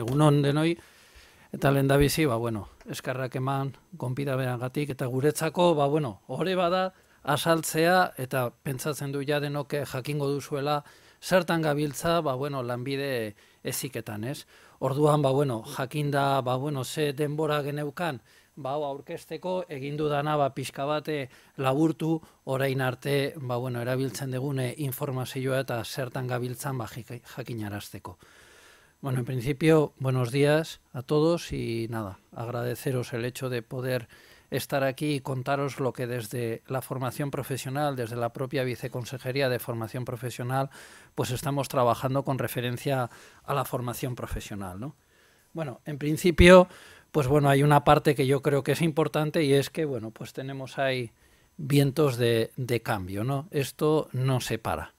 egunon denoi, eta lehen da bizi, ba, bueno, eskarrak eman, gompida gatik, eta guretzako, ba, bueno, hori bada, asaltzea, eta pentsatzen du ja jakingo duzuela, zertan gabiltza, ba, bueno, lanbide eziketan, ez? Orduan, ba, bueno, jakinda, ba, bueno, ze denbora geneukan, ba, aurkesteko, egindu dana, ba, pixka bate, eh, laburtu, orain arte, ba, bueno, erabiltzen degune eh, informazioa eta zertan gabiltzan, ba, jakinarazteko. Bueno, en principio, buenos días a todos y nada, agradeceros el hecho de poder estar aquí y contaros lo que desde la formación profesional, desde la propia Viceconsejería de Formación Profesional, pues estamos trabajando con referencia a la formación profesional, ¿no? Bueno, en principio, pues bueno, hay una parte que yo creo que es importante y es que, bueno, pues tenemos ahí vientos de, de cambio, ¿no? Esto no se para,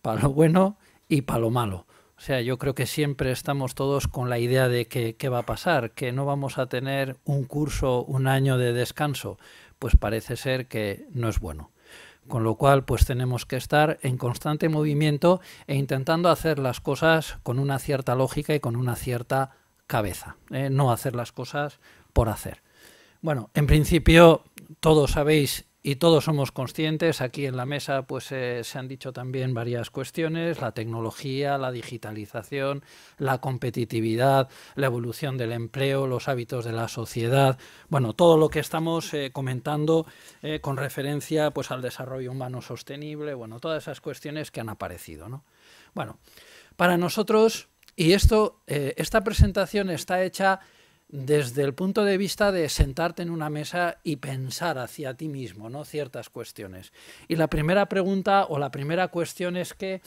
para lo bueno y para lo malo. O sea, yo creo que siempre estamos todos con la idea de que qué va a pasar, que no vamos a tener un curso, un año de descanso. Pues parece ser que no es bueno. Con lo cual, pues tenemos que estar en constante movimiento e intentando hacer las cosas con una cierta lógica y con una cierta cabeza. ¿eh? No hacer las cosas por hacer. Bueno, en principio todos sabéis y todos somos conscientes. Aquí en la mesa pues, eh, se han dicho también varias cuestiones, la tecnología, la digitalización, la competitividad, la evolución del empleo, los hábitos de la sociedad, bueno, todo lo que estamos eh, comentando eh, con referencia pues, al desarrollo humano sostenible, bueno, todas esas cuestiones que han aparecido. Bueno, para nosotros, y esto, esta presentación está hecha desde el punto de vista de sentarte en una mesa y pensar hacia ti mismo, ¿no? Ciertas cuestiones. Y la primera pregunta o la primera cuestión es que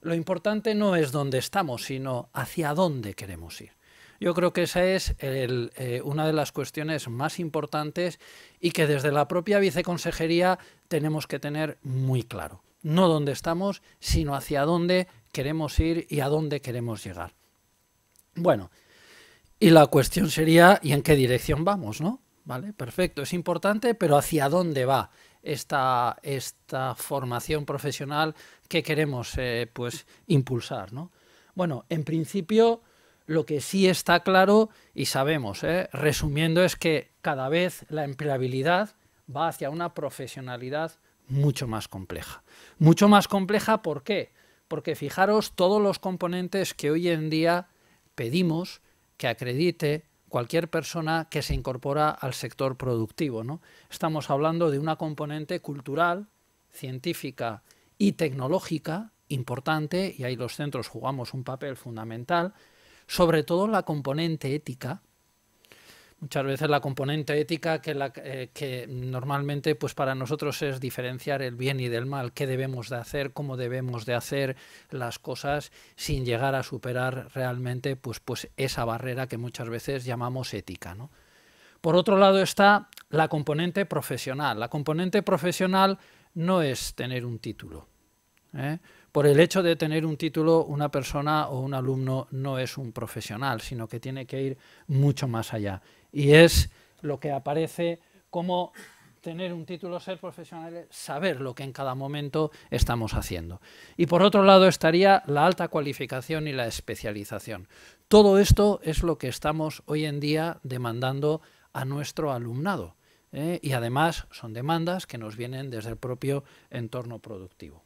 lo importante no es dónde estamos, sino hacia dónde queremos ir. Yo creo que esa es eh, una de las cuestiones más importantes y que desde la propia viceconsejería tenemos que tener muy claro. No dónde estamos, sino hacia dónde queremos ir y a dónde queremos llegar. Bueno, y la cuestión sería, ¿y en qué dirección vamos, no? Vale, perfecto, es importante, pero ¿hacia dónde va esta, esta formación profesional que queremos eh, pues, impulsar? Bueno, en principio, lo que sí está claro y sabemos, eh, resumiendo, es que cada vez la empleabilidad va hacia una profesionalidad mucho más compleja. Mucho más compleja, ¿por qué? Porque fijaros todos los componentes que hoy en día pedimos que acredite cualquier persona que se incorpora al sector productivo. ¿no? Estamos hablando de una componente cultural, científica y tecnológica importante, y ahí los centros jugamos un papel fundamental, sobre todo la componente ética, muchas veces la componente ética que, la, eh, que normalmente pues para nosotros es diferenciar el bien y del mal, qué debemos de hacer, cómo debemos de hacer las cosas sin llegar a superar realmente pues, pues esa barrera que muchas veces llamamos ética. Por otro lado está la componente profesional. La componente profesional no es tener un título. ¿eh? Por el hecho de tener un título, una persona o un alumno no es un profesional, sino que tiene que ir mucho más allá y es lo que aparece como tener un título, ser profesional, saber lo que en cada momento estamos haciendo. Y por otro lado estaría la alta cualificación y la especialización. Todo esto es lo que estamos hoy en día demandando a nuestro alumnado. ¿eh? Y además son demandas que nos vienen desde el propio entorno productivo.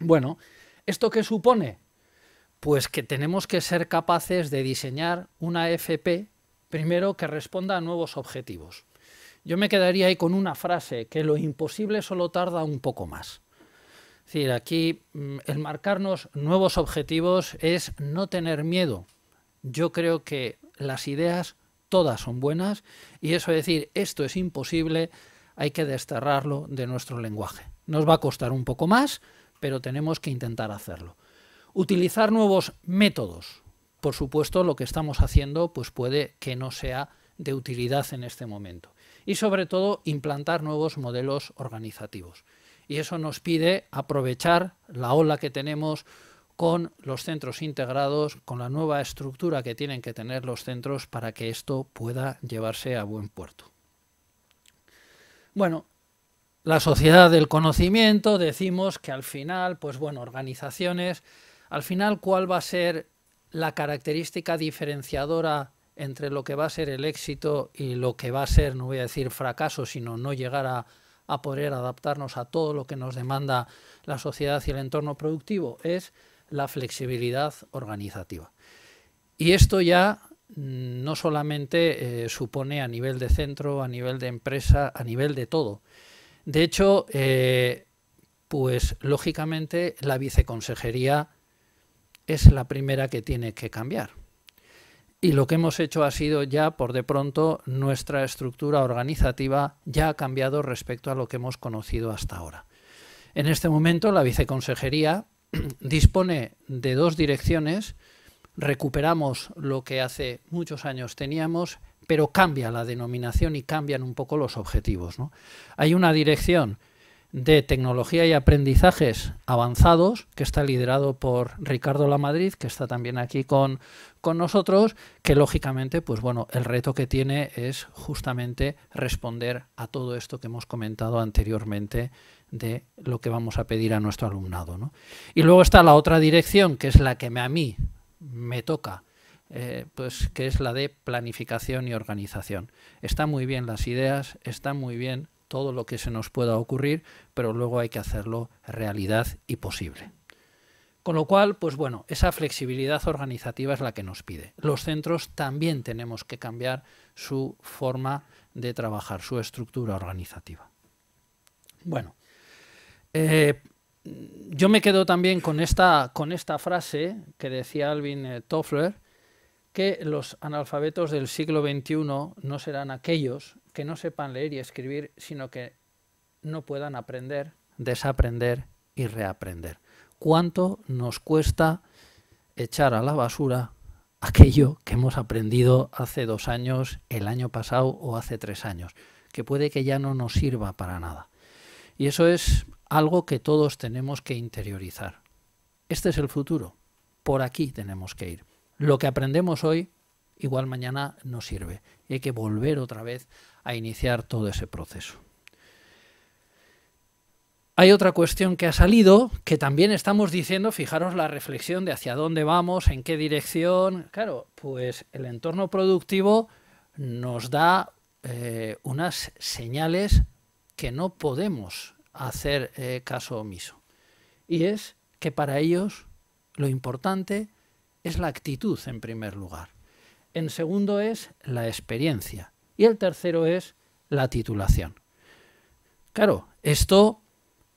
Bueno, ¿esto qué supone? Pues que tenemos que ser capaces de diseñar una FP primero que responda a nuevos objetivos. Yo me quedaría ahí con una frase, que lo imposible solo tarda un poco más. Es decir, aquí mm, el marcarnos nuevos objetivos es no tener miedo. Yo creo que las ideas todas son buenas y eso es decir esto es imposible hay que desterrarlo de nuestro lenguaje. Nos va a costar un poco más, pero tenemos que intentar hacerlo. Utilizar nuevos métodos por supuesto lo que estamos haciendo pues puede que no sea de utilidad en este momento. Y sobre todo implantar nuevos modelos organizativos. Y eso nos pide aprovechar la ola que tenemos con los centros integrados, con la nueva estructura que tienen que tener los centros para que esto pueda llevarse a buen puerto. Bueno, la sociedad del conocimiento, decimos que al final, pues bueno, organizaciones, al final cuál va a ser la característica diferenciadora entre lo que va a ser el éxito y lo que va a ser, no voy a decir fracaso, sino no llegar a, poder adaptarnos a todo lo que nos demanda la sociedad y el entorno productivo, es la flexibilidad organizativa. Y esto ya mm, no solamente eh, supone a nivel de centro, a nivel de empresa, a nivel de todo. De hecho, eh, pues lógicamente la viceconsejería es la primera que tiene que cambiar. Y lo que hemos hecho ha sido ya, por de pronto, nuestra estructura organizativa ya ha cambiado respecto a lo que hemos conocido hasta ahora. En este momento, la viceconsejería dispone de dos direcciones. Recuperamos lo que hace muchos años teníamos, pero cambia la denominación y cambian un poco los objetivos. Hay una dirección de tecnología y aprendizajes avanzados, que está liderado por Ricardo Lamadrid, que está también aquí con, con nosotros, que lógicamente, pues bueno, el reto que tiene es justamente responder a todo esto que hemos comentado anteriormente de lo que vamos a pedir a nuestro alumnado. Y luego está la otra dirección, que es la que a mí me toca, eh, pues que es la de planificación y organización. Están muy bien las ideas, están muy bien todo lo que se nos pueda ocurrir, pero luego hay que hacerlo realidad y posible. Con lo cual, pues bueno, esa flexibilidad organizativa es la que nos pide. Los centros también tenemos que cambiar su forma de trabajar, su estructura organizativa. Bueno, eh, yo me quedo también con esta, con esta frase que decía Alvin eh, Toffler, que los analfabetos del siglo XXI no serán aquellos que no sepan leer y escribir, sino que no puedan aprender, desaprender y reaprender. ¿Cuánto nos cuesta echar a la basura aquello que hemos aprendido hace dos años, el año pasado o hace tres años, que puede que ya no nos sirva para nada. Y eso es algo que todos tenemos que interiorizar. Este es el futuro. Por aquí tenemos que ir. Lo que aprendemos hoy igual mañana no sirve. Y hay que volver otra vez a iniciar todo ese proceso. Hay otra cuestión que ha salido que también estamos diciendo, fijaros la reflexión de hacia dónde vamos, en qué dirección. Claro, pues el entorno productivo nos da eh, unas señales que no podemos hacer eh, caso omiso. Y es que para ellos lo importante es la actitud en primer lugar. En segundo es la experiencia. Y el tercero es la titulación. Claro, esto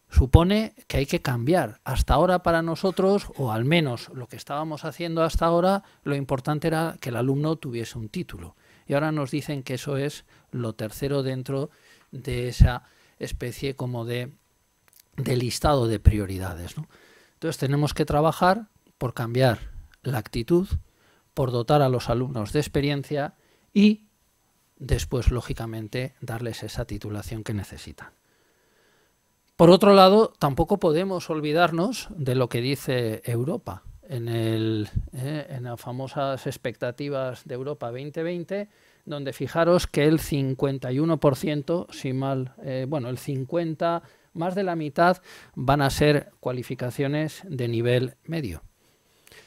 supone que hay que cambiar. Hasta ahora para nosotros, o al menos lo que estábamos haciendo hasta ahora, lo importante era que el alumno tuviese un título. Y ahora nos dicen que eso es lo tercero dentro de esa especie como de, listado de prioridades. Entonces tenemos que trabajar por cambiar la actitud, por dotar a los alumnos de experiencia y después, lógicamente, darles esa titulación que necesitan. Por otro lado, tampoco podemos olvidarnos de lo que dice Europa. En, el, eh, en las famosas expectativas de Europa 2020, donde fijaros que el 51%, si mal, eh, bueno, el 50, más de la mitad van a ser cualificaciones de nivel medio.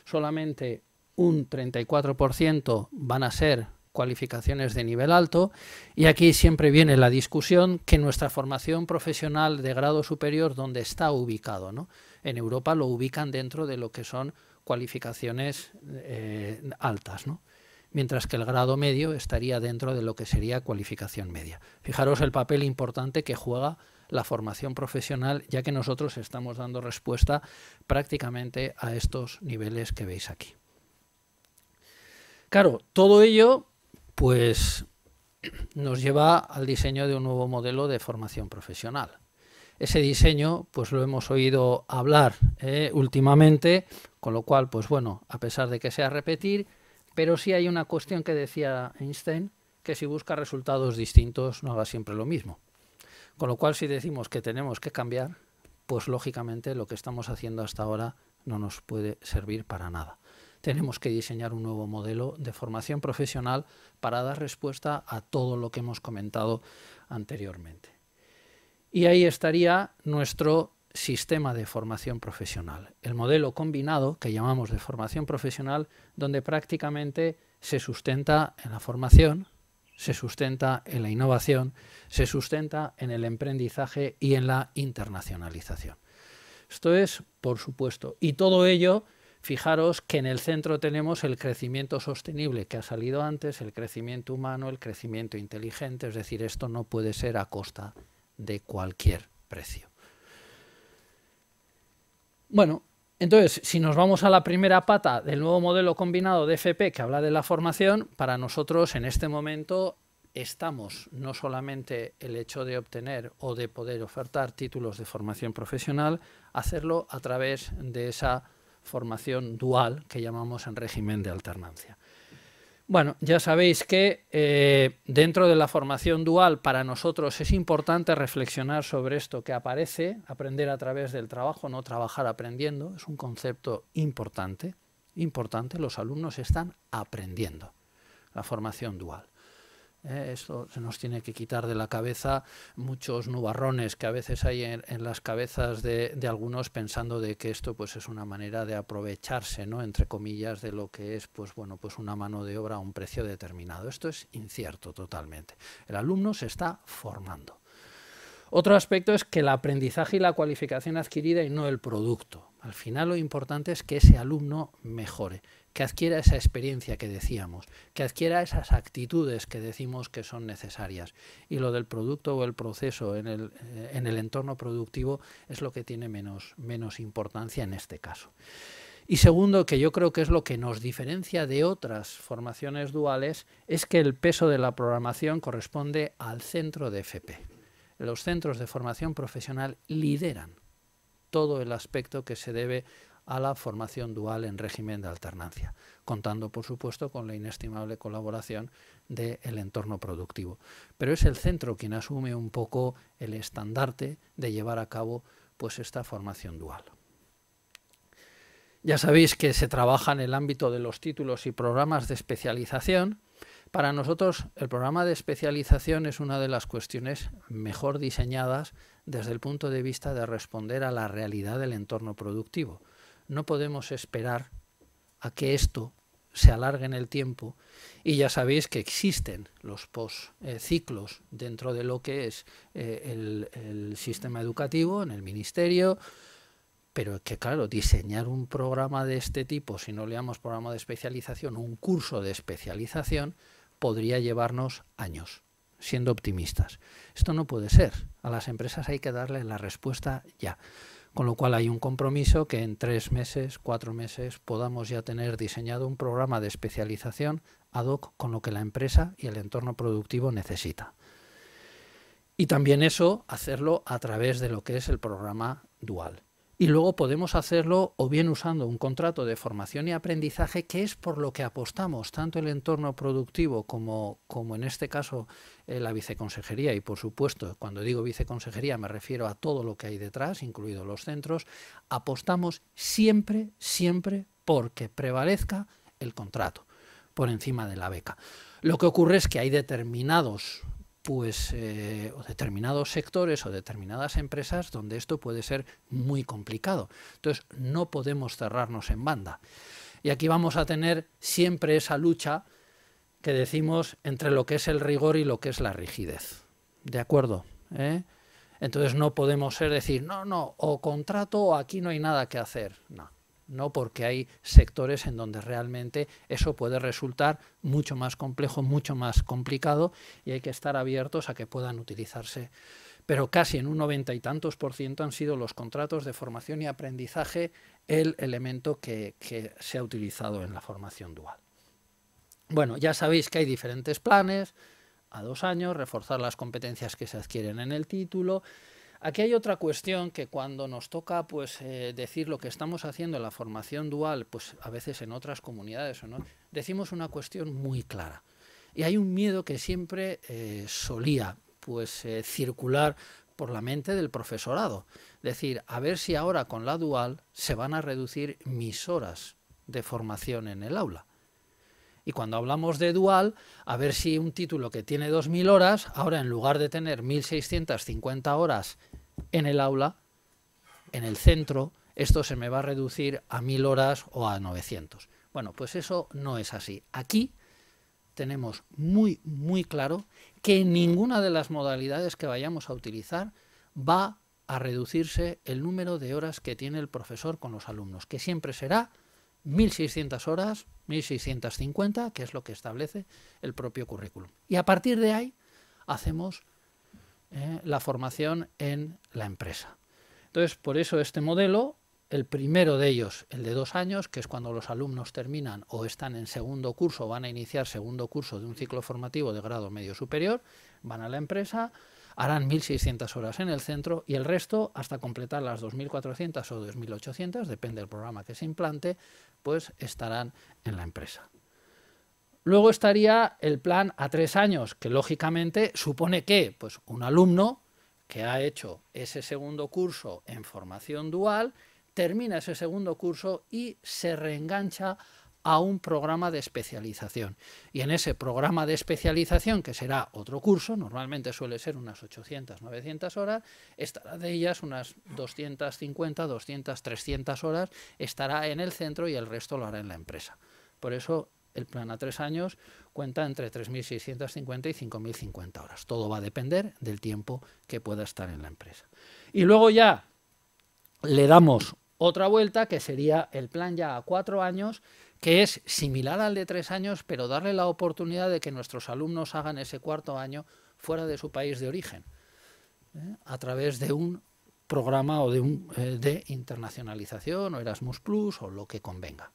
Solamente un 34% van a ser cualificaciones de nivel alto y aquí siempre viene la discusión que nuestra formación profesional de grado superior donde está ubicado. ¿no? En Europa lo ubican dentro de lo que son cualificaciones eh, altas, ¿no? mientras que el grado medio estaría dentro de lo que sería cualificación media. Fijaros el papel importante que juega la formación profesional, ya que nosotros estamos dando respuesta prácticamente a estos niveles que veis aquí. Claro, todo ello, pues, nos lleva al diseño de un nuevo modelo de formación profesional. Ese diseño, pues lo hemos oído hablar eh, últimamente, con lo cual, pues bueno, a pesar de que sea repetir, pero sí hay una cuestión que decía Einstein, que si busca resultados distintos no haga siempre lo mismo. Con lo cual, si decimos que tenemos que cambiar, pues lógicamente lo que estamos haciendo hasta ahora no nos puede servir para nada tenemos que diseñar un nuevo modelo de formación profesional para dar respuesta a todo lo que hemos comentado anteriormente. Y ahí estaría nuestro sistema de formación profesional, el modelo combinado que llamamos de formación profesional, donde prácticamente se sustenta en la formación, se sustenta en la innovación, se sustenta en el emprendizaje y en la internacionalización. Esto es, por supuesto, y todo ello Fijaros que en el centro tenemos el crecimiento sostenible que ha salido antes, el crecimiento humano, el crecimiento inteligente, es decir, esto no puede ser a costa de cualquier precio. Bueno, entonces, si nos vamos a la primera pata del nuevo modelo combinado de FP que habla de la formación, para nosotros en este momento estamos no solamente el hecho de obtener o de poder ofertar títulos de formación profesional, hacerlo a través de esa formación dual que llamamos en régimen de alternancia. Bueno, ya sabéis que eh, dentro de la formación dual para nosotros es importante reflexionar sobre esto que aparece, aprender a través del trabajo, no trabajar aprendiendo, es un concepto importante, importante, los alumnos están aprendiendo la formación dual. ¿eh? esto se nos tiene que quitar de la cabeza muchos nubarrones que a veces hay en, las cabezas de, algunos pensando de que esto pues es una manera de aprovecharse, ¿no? entre comillas, de lo que es pues bueno, pues una mano de obra a un precio determinado. Esto es incierto totalmente. El alumno se está formando. Otro aspecto es que el aprendizaje y la cualificación adquirida y no el producto. Al final lo importante es que ese alumno mejore, que adquiera esa experiencia que decíamos, que adquiera esas actitudes que decimos que son necesarias. Y lo del producto o el proceso en el, eh, entorno productivo es lo que tiene menos importancia en este caso. Y segundo, que yo creo que es lo que nos diferencia de otras formaciones duales, es que el peso de la programación corresponde al centro de FP los centros de formación profesional lideran todo el aspecto que se debe a la formación dual en régimen de alternancia, contando por supuesto con la inestimable colaboración del entorno productivo. Pero es el centro quien asume un poco el estandarte de llevar a cabo pues esta formación dual. Ya sabéis que se trabaja en el ámbito de los títulos y programas de especialización, para nosotros el programa de especialización es una de las cuestiones mejor diseñadas desde el punto de vista de responder a la realidad del entorno productivo. No podemos esperar a que esto se alargue en el tiempo y ya sabéis que existen los posciclos dentro de lo que es eh, el, sistema educativo, en el ministerio, pero que claro, diseñar un programa de este tipo, si no le llamamos programa de especialización, un curso de especialización, podría llevarnos años, siendo optimistas. Esto no puede ser. A las empresas hay que darle la respuesta ya. Con lo cual hay un compromiso que en tres meses, cuatro meses, podamos ya tener diseñado un programa de especialización ad hoc con lo que la empresa y el entorno productivo necesita. Y también eso, hacerlo a través de lo que es el programa dual. Y luego podemos hacerlo o bien usando un contrato de formación y aprendizaje, que es por lo que apostamos tanto el entorno productivo como, como en este caso eh, la viceconsejería. Y por supuesto, cuando digo viceconsejería me refiero a todo lo que hay detrás, incluidos los centros. Apostamos siempre, siempre porque prevalezca el contrato por encima de la beca. Lo que ocurre es que hay determinados pues eh, o determinados sectores o determinadas empresas donde esto puede ser muy complicado. Entonces no podemos cerrarnos en banda. Y aquí vamos a tener siempre esa lucha que decimos entre lo que es el rigor y lo que es la rigidez. ¿De acuerdo? ¿Eh? Entonces no podemos ser decir, no, no, o contrato o aquí no hay nada que hacer. No no porque hay sectores en donde realmente eso puede resultar mucho más complejo, mucho más complicado y hay que estar abiertos a que puedan utilizarse. Pero casi en un noventa y tantos por ciento han sido los contratos de formación y aprendizaje el elemento que, que se ha utilizado en la formación dual. Bueno, ya sabéis que hay diferentes planes, a dos años, reforzar las competencias que se adquieren en el título, Aquí hay otra cuestión que cuando nos toca pues, eh, decir lo que estamos haciendo en la formación dual, pues a veces en otras comunidades, ¿o no? decimos una cuestión muy clara. Y hay un miedo que siempre eh, solía pues, eh, circular por la mente del profesorado. Decir, a ver si ahora con la dual se van a reducir mis horas de formación en el aula. Y cuando hablamos de dual, a ver si un título que tiene 2.000 horas, ahora en lugar de tener 1.650 horas en el aula, en el centro, esto se me va a reducir a 1.000 horas o a 900. Bueno, pues eso no es así. Aquí tenemos muy, muy claro que ninguna de las modalidades que vayamos a utilizar va a reducirse el número de horas que tiene el profesor con los alumnos, que siempre será 1.600 horas, 1.650, que es lo que establece el propio currículum. Y a partir de ahí hacemos eh, la formación en la empresa. Entonces, por eso este modelo, el primero de ellos, el de dos años, que es cuando los alumnos terminan o están en segundo curso, van a iniciar segundo curso de un ciclo formativo de grado medio superior, van a la empresa, harán 1.600 horas en el centro y el resto, hasta completar las 2.400 o 2.800, depende del programa que se implante, pues estarán en la empresa. Luego estaría el plan a tres años, que lógicamente supone que pues, un alumno que ha hecho ese segundo curso en formación dual, termina ese segundo curso y se reengancha a un programa de especialización. Y en ese programa de especialización, que será otro curso, normalmente suele ser unas 800, 900 horas, estará de ellas unas 250, 200, 300 horas, estará en el centro y el resto lo hará en la empresa. Por eso el plan a tres años cuenta entre 3.650 y 5.050 horas. Todo va a depender del tiempo que pueda estar en la empresa. Y luego ya le damos otra vuelta, que sería el plan ya a cuatro años, que es similar al de tres años, pero darle la oportunidad de que nuestros alumnos hagan ese cuarto año fuera de su país de origen, ¿eh? a través de un programa o de, un, eh, de internacionalización o Erasmus Plus o lo que convenga.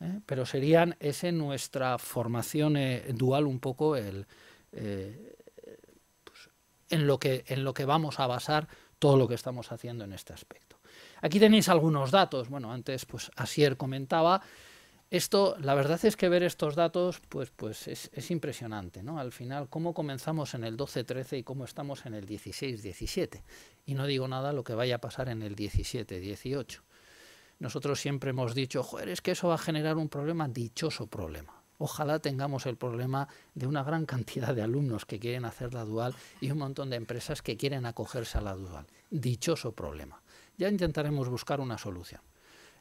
¿eh? Pero serían, ese nuestra formación dual un poco el, pues, en, lo que, en lo que vamos a basar todo lo que estamos haciendo en este aspecto. Aquí tenéis algunos datos. Bueno, antes pues Asier comentaba esto, la verdad es que ver estos datos, pues, pues es, impresionante, ¿no? Al final, cómo comenzamos en el 12-13 y cómo estamos en el 16-17. Y no digo nada lo que vaya a pasar en el 17-18. Nosotros siempre hemos dicho, joder, es que eso va a generar un problema, dichoso problema. Ojalá tengamos el problema de una gran cantidad de alumnos que quieren hacer la dual y un montón de empresas que quieren acogerse a la dual. Dichoso problema. Ya intentaremos buscar una solución.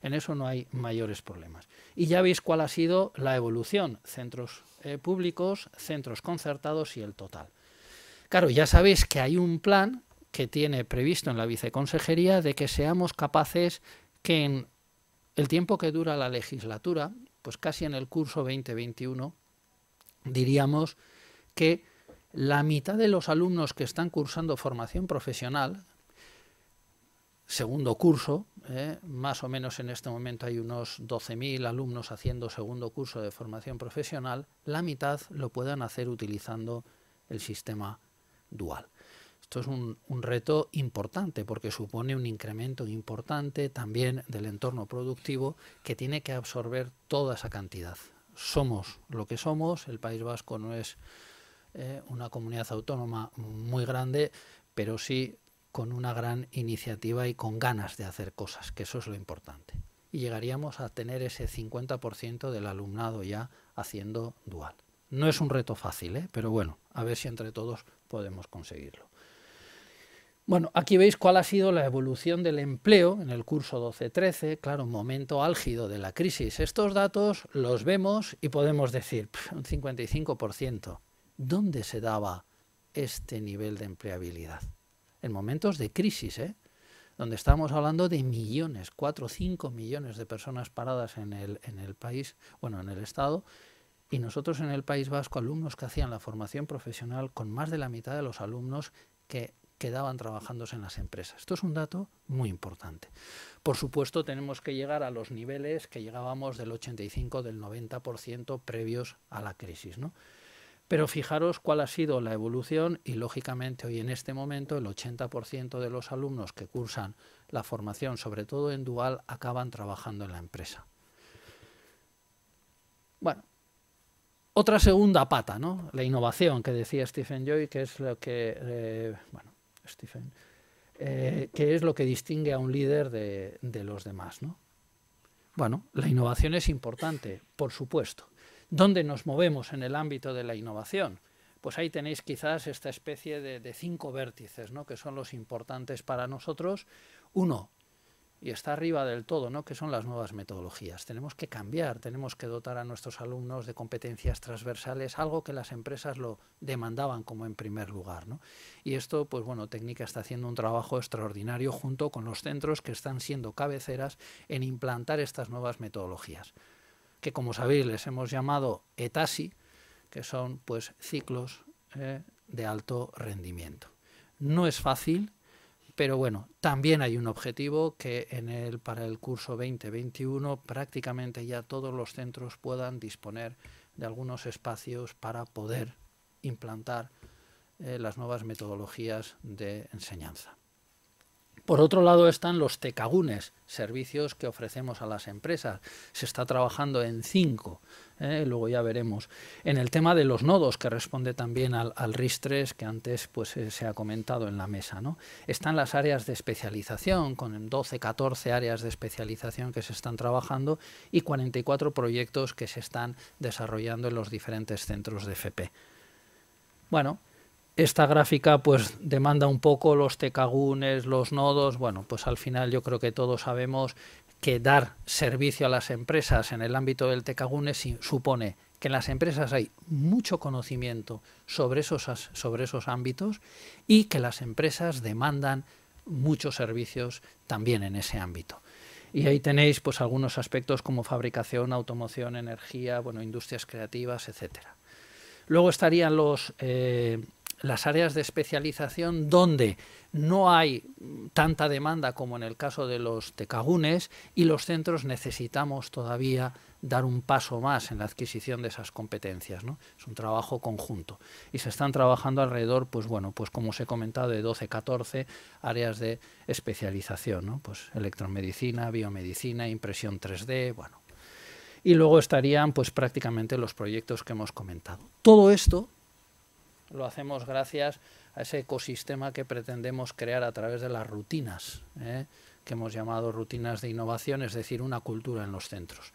En eso no hay mayores problemas. Y ya veis cuál ha sido la evolución, centros eh, públicos, centros concertados y el total. Claro, ya sabéis que hay un plan que tiene previsto en la viceconsejería de que seamos capaces que en el tiempo que dura la legislatura, pues casi en el curso 2021, diríamos que la mitad de los alumnos que están cursando formación profesional, segundo curso. ¿eh? Más o menos en este momento hay unos 12.000 alumnos haciendo segundo curso de formación profesional. La mitad lo puedan hacer utilizando el sistema dual. Esto es un, reto importante porque supone un incremento importante también del entorno productivo que tiene que absorber toda esa cantidad. Somos lo que somos, el País Vasco no es eh, una comunidad autónoma muy grande, pero sí con una gran iniciativa y con ganas de hacer cosas, que eso es lo importante. Y llegaríamos a tener ese 50% del alumnado ya haciendo dual. No es un reto fácil, ¿eh? pero bueno, a ver si entre todos podemos conseguirlo. Bueno, aquí veis cuál ha sido la evolución del empleo en el curso 12-13, claro, un momento álgido de la crisis. Estos datos los vemos y podemos decir un 55%. ¿Dónde se daba este nivel de empleabilidad? en momentos de crisis, ¿eh? donde estamos hablando de millones, 4 o 5 millones de personas paradas en el, en el país, bueno, en el Estado, y nosotros en el País Vasco, alumnos que hacían la formación profesional con más de la mitad de los alumnos que quedaban trabajándose en las empresas. Esto es un dato muy importante. Por supuesto, tenemos que llegar a los niveles que llegábamos del 85, del 90% previos a la crisis. ¿no? Pero fijaros cuál ha sido la evolución y lógicamente hoy en este momento el 80% de los alumnos que cursan la formación, sobre todo en dual, acaban trabajando en la empresa. Bueno, otra segunda pata, ¿no? La innovación que decía Stephen Joy, que es lo que, eh, bueno, Stephen, eh, es lo que distingue a un líder de, de los demás, ¿no? Bueno, la innovación es importante, por supuesto. ¿Dónde nos movemos en el ámbito de la innovación? Pues ahí tenéis quizás esta especie de, cinco vértices, ¿no? que son los importantes para nosotros. Uno, y está arriba del todo, ¿no? que son las nuevas metodologías. Tenemos que cambiar, tenemos que dotar a nuestros alumnos de competencias transversales, algo que las empresas lo demandaban como en primer lugar. Y esto, pues bueno, Técnica está haciendo un trabajo extraordinario junto con los centros que están siendo cabeceras en implantar estas nuevas metodologías que como sabéis les hemos llamado ETASI, que son pues ciclos eh, de alto rendimiento. No es fácil, pero bueno, también hay un objetivo que en el, para el curso 2021 prácticamente ya todos los centros puedan disponer de algunos espacios para poder implantar eh, las nuevas metodologías de enseñanza. Por otro lado están los tecagunes, servicios que ofrecemos a las empresas. Se está trabajando en cinco, ¿eh? luego ya veremos. En el tema de los nodos, que responde también al, RIS3, que antes pues, eh, se ha comentado en la mesa. ¿no? Están las áreas de especialización, con 12, 14 áreas de especialización que se están trabajando y 44 proyectos que se están desarrollando en los diferentes centros de FP. Bueno, esta gráfica pues demanda un poco los tecagunes, los nodos, bueno, pues al final yo creo que todos sabemos que dar servicio a las empresas en el ámbito del tecagune supone que en las empresas hay mucho conocimiento sobre esos, sobre esos ámbitos y que las empresas demandan muchos servicios también en ese ámbito. Y ahí tenéis pues algunos aspectos como fabricación, automoción, energía, bueno, industrias creativas, etcétera. Luego estarían los eh, las áreas de especialización donde no hay tanta demanda como en el caso de los tecagunes y los centros necesitamos todavía dar un paso más en la adquisición de esas competencias. ¿no? Es un trabajo conjunto y se están trabajando alrededor, pues bueno, pues como os he comentado, de 12, 14 áreas de especialización, pues electromedicina, biomedicina, impresión 3D, bueno. Y luego estarían pues prácticamente los proyectos que hemos comentado. Todo esto lo hacemos gracias a ese ecosistema que pretendemos crear a través de las rutinas, ¿eh? que hemos llamado rutinas de innovación, es decir, una cultura en los centros.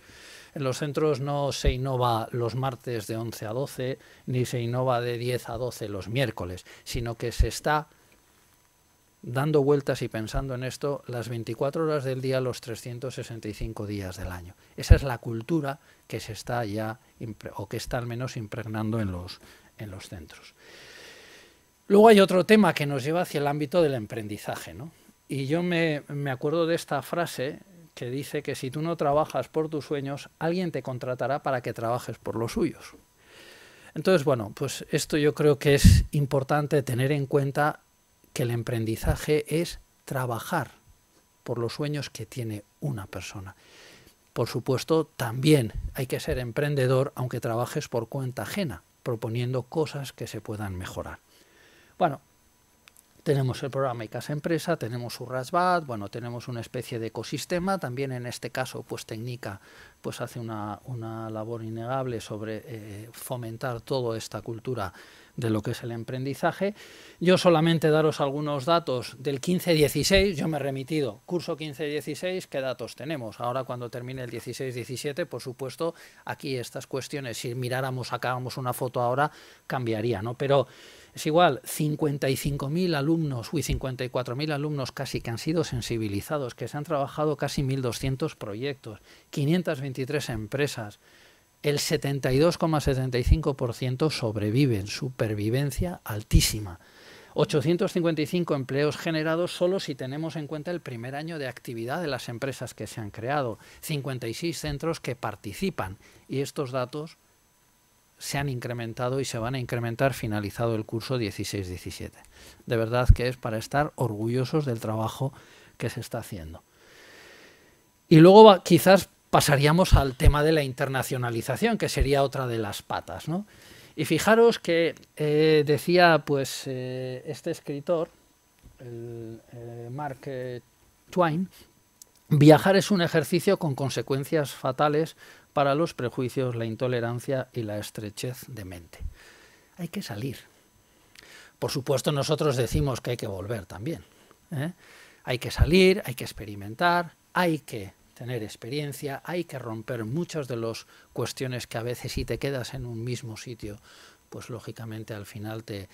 En los centros no se innova los martes de 11 a 12, ni se innova de 10 a 12 los miércoles, sino que se está dando vueltas y pensando en esto las 24 horas del día, los 365 días del año. Esa es la cultura que se está ya, o que está al menos impregnando en los, en los centros. Luego hay otro tema que nos lleva hacia el ámbito del emprendizaje. Y yo me, me acuerdo de esta frase que dice que si tú no trabajas por tus sueños, alguien te contratará para que trabajes por los suyos. Entonces, bueno, pues esto yo creo que es importante tener en cuenta que el emprendizaje es trabajar por los sueños que tiene una persona. Por supuesto, también hay que ser emprendedor aunque trabajes por cuenta ajena, proponiendo cosas que se puedan mejorar. Bueno, tenemos el programa ICAS Empresa, tenemos su RASBAT, bueno, tenemos una especie de ecosistema. También en este caso, pues Técnica pues, hace una, labor innegable sobre eh, fomentar toda esta cultura de lo que es el emprendizaje. Yo solamente daros algunos datos del 15-16, yo me he remitido, curso 15-16, ¿qué datos tenemos? Ahora cuando termine el 16-17, por supuesto, aquí estas cuestiones, si miráramos, sacáramos una foto ahora, cambiaría, ¿no? Pero es igual, 55.000 alumnos, uy, 54.000 alumnos casi que han sido sensibilizados, que se han trabajado casi 1.200 proyectos, 523 empresas. El 72,75% sobreviven, supervivencia altísima. 855 empleos generados solo si tenemos en cuenta el primer año de actividad de las empresas que se han creado, 56 centros que participan y estos datos se han incrementado y se van a incrementar finalizado el curso 16-17. De verdad que es para estar orgullosos del trabajo que se está haciendo. Y luego quizás pasaríamos al tema de la internacionalización, que sería otra de las patas. ¿no? Y fijaros que eh, decía pues, eh, este escritor, eh, Mark Twain, viajar es un ejercicio con consecuencias fatales para los prejuicios, la intolerancia y la estrechez de mente. Hay que salir. Por supuesto, nosotros decimos que hay que volver también. ¿eh? Hay que salir, hay que experimentar, hay que tener experiencia, hay que romper muchas de las cuestiones que a veces si te quedas en un mismo sitio, pues lógicamente al final te,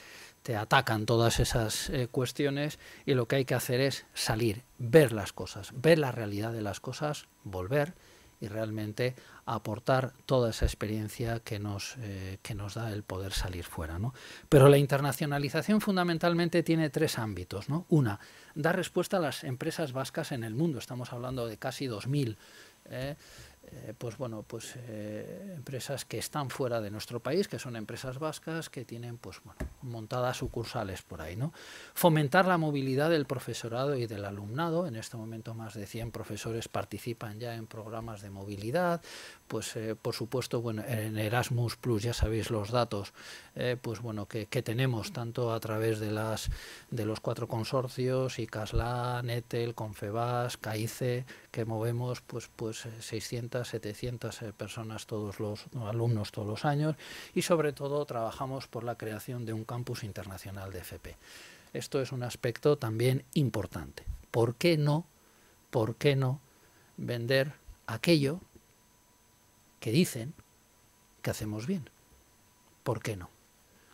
atacan todas esas eh, cuestiones y lo que hay que hacer es salir, ver las cosas, ver la realidad de las cosas, volver y realmente aportar toda esa experiencia que nos, eh, que nos da el poder salir fuera. Pero la internacionalización fundamentalmente tiene tres ámbitos. ¿no? Una, dar respuesta a las empresas vascas en el mundo. Estamos hablando de casi 2.000. Eh, eh, pues bueno, pues eh, empresas que están fuera de nuestro país, que son empresas vascas, que tienen pues bueno, montadas sucursales por ahí, ¿no? Fomentar la movilidad del profesorado y del alumnado. En este momento más de 100 profesores participan ya en programas de movilidad. Pues eh, por supuesto, bueno, en Erasmus Plus ya sabéis los datos, pues bueno, que, que, tenemos tanto a través de las de los cuatro consorcios, ICASLA, NETEL, CONFEBAS, CAICE, que movemos pues, pues 600, eh, 700 eh, personas todos los alumnos todos los años y sobre todo trabajamos por la creación de un campus internacional de FP. Esto es un aspecto también importante. ¿Por qué no, por qué no vender aquello que dicen que hacemos bien? ¿Por qué no?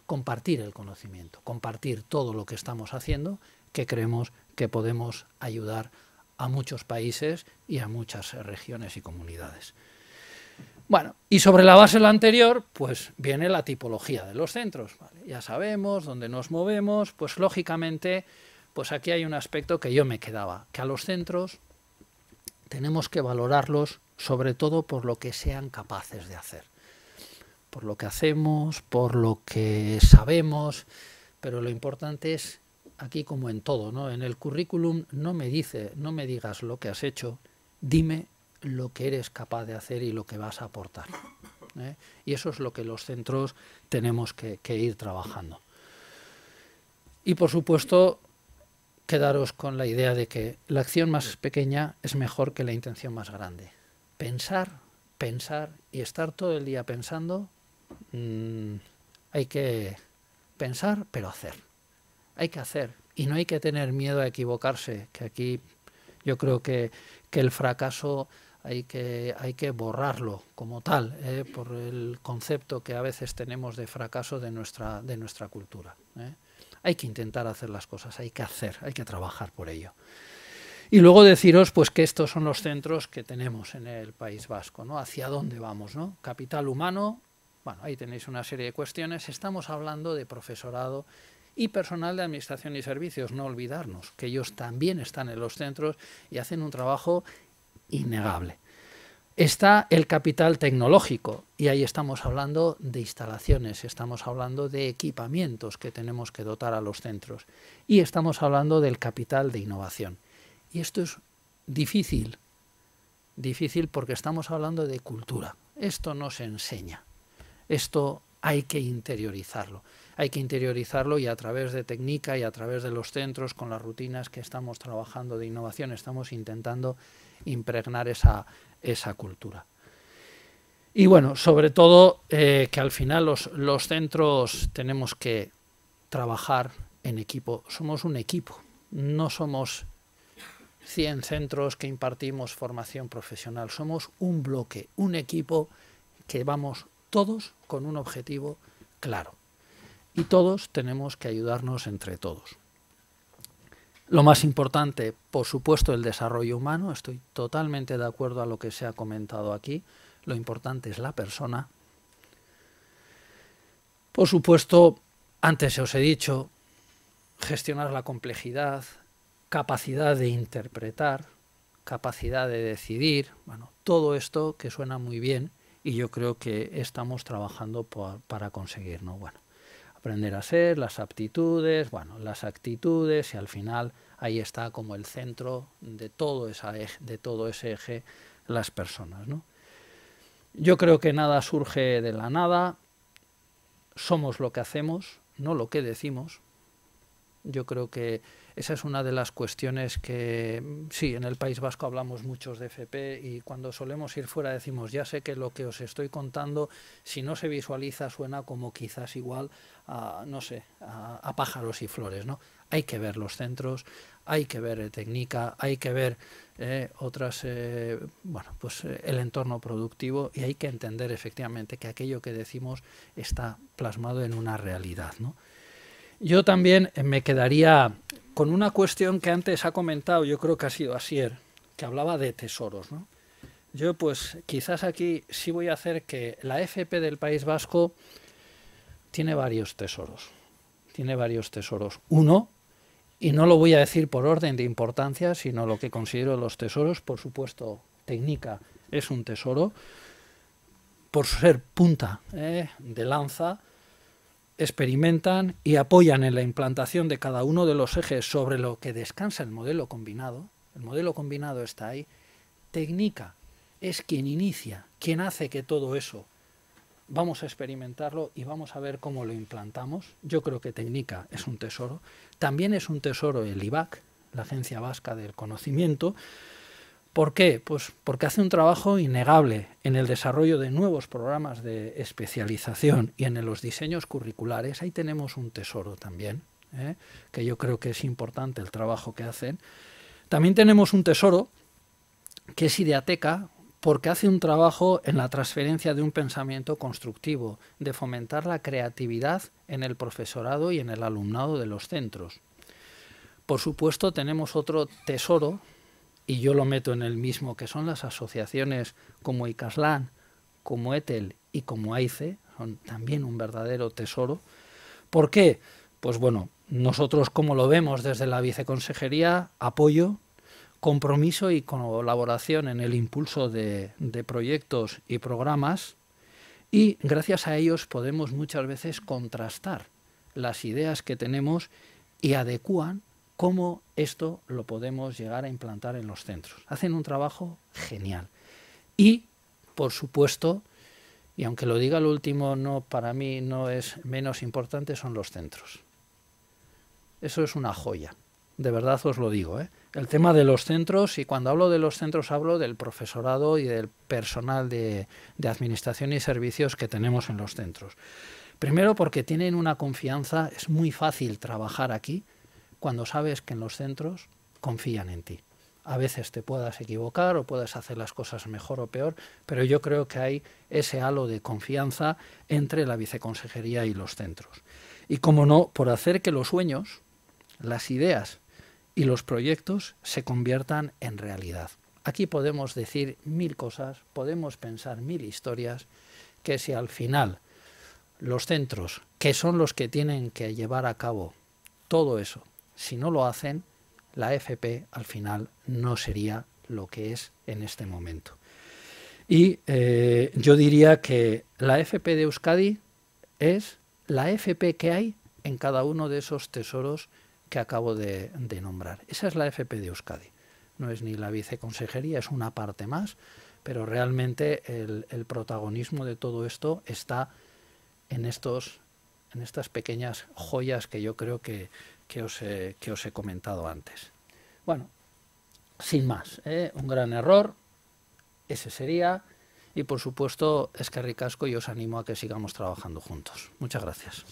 Compartir el conocimiento, compartir todo lo que estamos haciendo que creemos que podemos ayudar a muchos países y a muchas regiones y comunidades. Bueno, y sobre la base de la anterior, pues viene la tipología de los centros. Ya sabemos dónde nos movemos, pues lógicamente, pues aquí hay un aspecto que yo me quedaba, que a los centros tenemos que valorarlos sobre todo por lo que sean capaces de hacer, por lo que hacemos, por lo que sabemos, pero lo importante es aquí como en todo, ¿no? En el currículum no me dice, no me digas lo que has hecho, dime lo que eres capaz de hacer y lo que vas a aportar. ¿eh? Y eso es lo que los centros tenemos que, ir trabajando. Y por supuesto, quedaros con la idea de que la acción más pequeña es mejor que la intención más grande. Pensar, pensar y estar todo el día pensando, mm, hay que pensar pero hacer hay que hacer y no hay que tener miedo a equivocarse, que aquí yo creo que, el fracaso hay que, hay que borrarlo como tal, ¿eh? por el concepto que a veces tenemos de fracaso de nuestra, de nuestra cultura. ¿eh? Hay que intentar hacer las cosas, hay que hacer, hay que trabajar por ello. Y luego deciros pues que estos son los centros que tenemos en el País Vasco, ¿no? Hacia dónde vamos, ¿no? Capital humano, bueno, ahí tenéis una serie de cuestiones. Estamos hablando de profesorado y personal de administración y servicios, no olvidarnos que ellos también están en los centros y hacen un trabajo innegable. Está el capital tecnológico y ahí estamos hablando de instalaciones, estamos hablando de equipamientos que tenemos que dotar a los centros y estamos hablando del capital de innovación. Y esto es difícil, difícil porque estamos hablando de cultura. Esto no se enseña, esto hay que interiorizarlo hay que interiorizarlo y a través de técnica y a través de los centros, con las rutinas que estamos trabajando de innovación, estamos intentando impregnar esa, cultura. Y bueno, sobre todo eh, que al final los, los centros tenemos que trabajar en equipo. Somos un equipo, no somos 100 centros que impartimos formación profesional. Somos un bloque, un equipo que vamos todos con un objetivo claro y todos tenemos que ayudarnos entre todos. Lo más importante, por supuesto, el desarrollo humano. Estoy totalmente de acuerdo a lo que se ha comentado aquí. Lo importante es la persona. Por supuesto, antes os he dicho, gestionar la complejidad, capacidad de interpretar, capacidad de decidir. Bueno, todo esto que suena muy bien y yo creo que estamos trabajando para conseguirlo. Bueno, aprender a ser, las aptitudes, bueno, las actitudes y al final ahí está como el centro de todo, esa e-, de todo ese eje las personas. ¿no? Yo creo que nada surge de la nada, somos lo que hacemos, no lo que decimos. Yo creo que esa es una de las cuestiones que, mm, sí, en el País Vasco hablamos muchos de FP y cuando solemos ir fuera decimos, ya sé que lo que os estoy contando, si no se visualiza, suena como quizás igual a, no sé, a, pájaros y flores, ¿no? Hay que ver los centros, hay que ver eh, técnica, hay que ver eh, otras, eh, bueno, pues el entorno productivo y hay que entender efectivamente que aquello que decimos está plasmado en una realidad, ¿no? Yo también eh, me quedaría con una cuestión que antes ha comentado, yo creo que ha sido Asier, que hablaba de tesoros. ¿no? Yo pues quizás aquí sí voy a hacer que la FP del País Vasco tiene varios tesoros. Tiene varios tesoros. Uno, y no lo voy a decir por orden de importancia, sino lo que considero los tesoros, por supuesto, técnica es un tesoro, por ser punta eh, de lanza, experimentan y apoyan en la implantación de cada uno de los ejes sobre lo que descansa el modelo combinado, el modelo combinado está ahí, técnica es quien inicia, quien hace que todo eso vamos a experimentarlo y vamos a ver cómo lo implantamos. Yo creo que técnica es un tesoro. También es un tesoro el IVAC, la Agencia Vasca del Conocimiento, ¿Por qué? Pues porque hace un trabajo innegable en el desarrollo de nuevos programas de especialización y en los diseños curriculares. Ahí tenemos un tesoro también, ¿eh? que yo creo que es importante el trabajo que hacen. También tenemos un tesoro que es Ideateca, porque hace un trabajo en la transferencia de un pensamiento constructivo, de fomentar la creatividad en el profesorado y en el alumnado de los centros. Por supuesto, tenemos otro tesoro y yo lo meto en el mismo, que son las asociaciones como ICASLAN, como ETEL y como AICE, son también un verdadero tesoro. ¿Por qué? Pues bueno, nosotros como lo vemos desde la viceconsejería, apoyo, compromiso y colaboración en el impulso de, proyectos y programas y gracias a ellos podemos muchas veces contrastar las ideas que tenemos y adecuan cómo esto lo podemos llegar a implantar en los centros. Hacen un trabajo genial. Y, por supuesto, y aunque lo diga el último, no, para mí no es menos importante, son los centros. Eso es una joya. De verdad os lo digo. ¿eh? El tema de los centros, y cuando hablo de los centros hablo del profesorado y del personal de administración y servicios que tenemos en los centros. Primero porque tienen una confianza, es muy fácil trabajar aquí, cuando sabes que en los centros confían en ti. A veces te puedas equivocar o puedes hacer las cosas mejor o peor, pero yo creo que hay ese halo de confianza entre la viceconsejería y los centros. Y como no, por hacer que los sueños, las ideas y los proyectos se conviertan en realidad. Aquí podemos decir mil cosas, podemos pensar mil historias, que si al final los centros, que son los que tienen que llevar a cabo todo eso, si no lo hacen, la FP al final no sería lo que es en este momento. Y eh, yo diría que la FP de Euskadi es la FP que hay en cada uno de esos tesoros que acabo de, nombrar. Esa es la FP de Euskadi. No es ni la viceconsejería, es una parte más, pero realmente el, protagonismo de todo esto está en, estos, en estas pequeñas joyas que yo creo que, que os he, comentado antes. Bueno, sin más, ¿eh? un gran error, ese sería, y por supuesto es que ricasco y os animo a que sigamos trabajando juntos. Muchas gracias.